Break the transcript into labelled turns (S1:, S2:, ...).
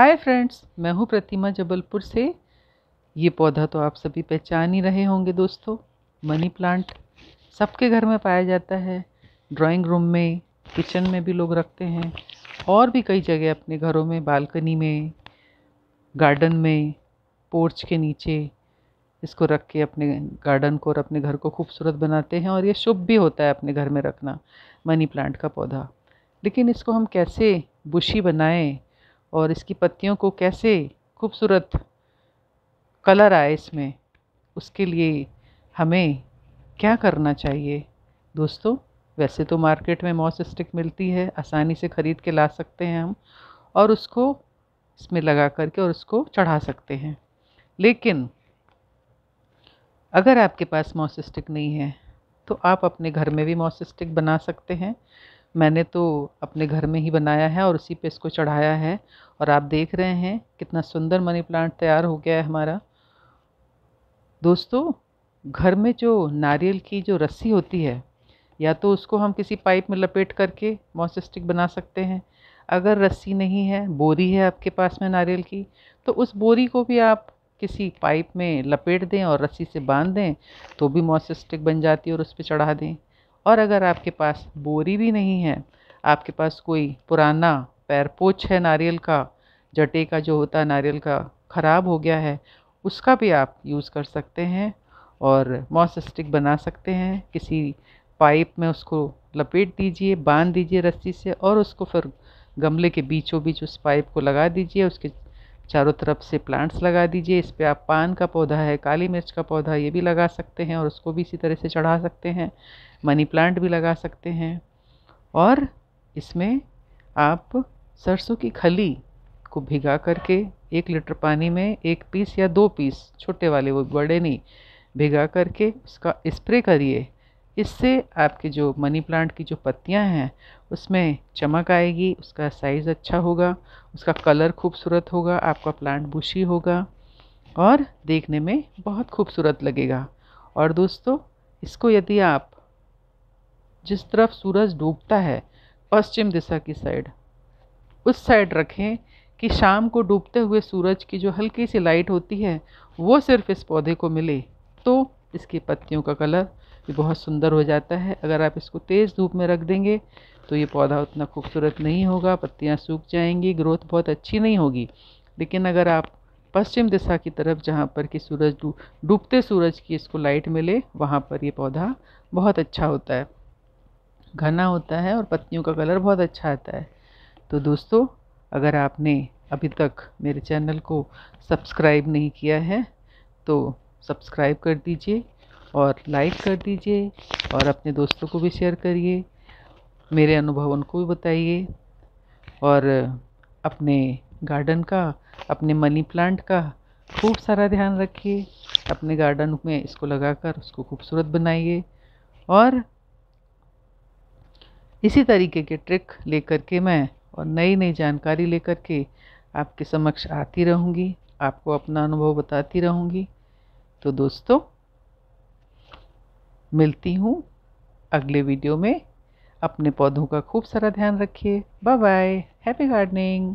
S1: hi friends मैं हूं प्रतिमा जबलपुर से ये पौधा तो आप सभी पहचान ही रहे होंगे दोस्तों मनी प्लांट सबके घर में पाया जाता है ड्राइंग रूम में किचन में भी लोग रखते हैं और भी कई जगह अपने घरों में बालकनी में गार्डन में पोर्च के नीचे इसको रख के अपने गार्डन को और अपने घर को खूबसूरत बनाते हैं और ये शुभ भी होता है अपने घर में रखना मनी प्लांट का पौधा लेकिन इसको हम कैसे बुशी बनाएं और इसकी पत्तियों को कैसे खूबसूरत कलर आए इसमें उसके लिए हमें क्या करना चाहिए दोस्तों वैसे तो मार्केट में मॉस स्टिक मिलती है आसानी से ख़रीद के ला सकते हैं हम और उसको इसमें लगा करके और उसको चढ़ा सकते हैं लेकिन अगर आपके पास मॉस स्टिक नहीं है तो आप अपने घर में भी मॉस स्टिक बना सकते हैं मैंने तो अपने घर में ही बनाया है और उसी पे इसको चढ़ाया है और आप देख रहे हैं कितना सुंदर मनी प्लांट तैयार हो गया है हमारा दोस्तों घर में जो नारियल की जो रस्सी होती है या तो उसको हम किसी पाइप में लपेट करके मॉसिस्टिक बना सकते हैं अगर रस्सी नहीं है बोरी है आपके पास में नारियल की तो उस बोरी को भी आप किसी पाइप में लपेट दें और रस्सी से बांध दें तो भी मॉसिस्टिक बन जाती है और उस पर चढ़ा दें और अगर आपके पास बोरी भी नहीं है आपके पास कोई पुराना पैरपोच है नारियल का जटे का जो होता है नारियल का ख़राब हो गया है उसका भी आप यूज़ कर सकते हैं और मॉस स्टिक बना सकते हैं किसी पाइप में उसको लपेट दीजिए बांध दीजिए रस्सी से और उसको फिर गमले के बीचों बीच उस पाइप को लगा दीजिए उसके चारों तरफ से प्लांट्स लगा दीजिए इस पर आप पान का पौधा है काली मिर्च का पौधा ये भी लगा सकते हैं और उसको भी इसी तरह से चढ़ा सकते हैं मनी प्लांट भी लगा सकते हैं और इसमें आप सरसों की खली को भिगा करके एक लीटर पानी में एक पीस या दो पीस छोटे वाले वो बड़े नहीं भिगा करके उसका स्प्रे करिए इससे आपके जो मनी प्लांट की जो पत्तियां हैं उसमें चमक आएगी उसका साइज़ अच्छा होगा उसका कलर खूबसूरत होगा आपका प्लांट बुशी होगा और देखने में बहुत खूबसूरत लगेगा और दोस्तों इसको यदि आप जिस तरफ सूरज डूबता है पश्चिम दिशा की साइड उस साइड रखें कि शाम को डूबते हुए सूरज की जो हल्की सी लाइट होती है वो सिर्फ इस पौधे को मिले तो इसकी पत्तियों का कलर ये बहुत सुंदर हो जाता है अगर आप इसको तेज़ धूप में रख देंगे तो ये पौधा उतना खूबसूरत नहीं होगा पत्तियाँ सूख जाएंगी ग्रोथ बहुत अच्छी नहीं होगी लेकिन अगर आप पश्चिम दिशा की तरफ जहाँ पर कि सूरज डूबते सूरज की इसको लाइट मिले वहाँ पर ये पौधा बहुत अच्छा होता है घना होता है और पत्तियों का कलर बहुत अच्छा आता है तो दोस्तों अगर आपने अभी तक मेरे चैनल को सब्सक्राइब नहीं किया है तो सब्सक्राइब कर दीजिए और लाइक कर दीजिए और अपने दोस्तों को भी शेयर करिए मेरे अनुभव उनको भी बताइए और अपने गार्डन का अपने मनी प्लांट का खूब सारा ध्यान रखिए अपने गार्डन में इसको लगाकर उसको खूबसूरत बनाइए और इसी तरीके के ट्रिक लेकर के मैं और नई नई जानकारी लेकर के आपके समक्ष आती रहूँगी आपको अपना अनुभव बताती रहूँगी तो दोस्तों मिलती हूँ अगले वीडियो में अपने पौधों का खूब सारा ध्यान रखिए बाय बाय हैप्पी गार्डनिंग